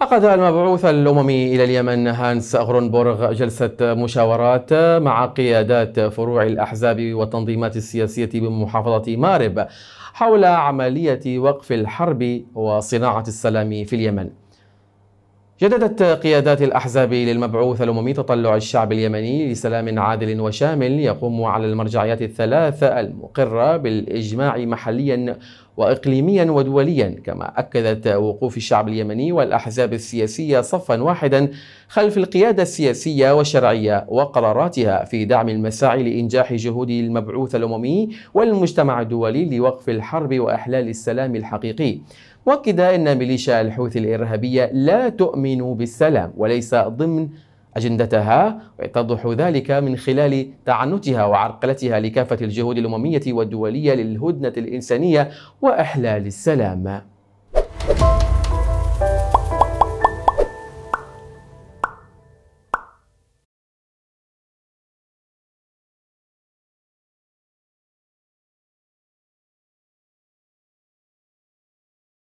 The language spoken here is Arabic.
عقد المبعوث الأممي إلى اليمن هانس غرونبورغ جلسة مشاورات مع قيادات فروع الأحزاب والتنظيمات السياسية بمحافظة مارب حول عملية وقف الحرب وصناعة السلام في اليمن جددت قيادات الأحزاب للمبعوث الأممي تطلع الشعب اليمني لسلام عادل وشامل يقوم على المرجعيات الثلاث المقرة بالإجماع محليا وإقليميا ودوليا كما أكدت وقوف الشعب اليمني والأحزاب السياسية صفا واحدا خلف القيادة السياسية والشرعية وقراراتها في دعم المساعي لإنجاح جهود المبعوث الأممي والمجتمع الدولي لوقف الحرب وإحلال السلام الحقيقي مؤكدة أن ميليشيا الحوثي الإرهابية لا تؤمن بالسلام وليس ضمن أجندتها ويتضح ذلك من خلال تعنتها وعرقلتها لكافة الجهود الأممية والدولية للهدنة الإنسانية وإحلال السلام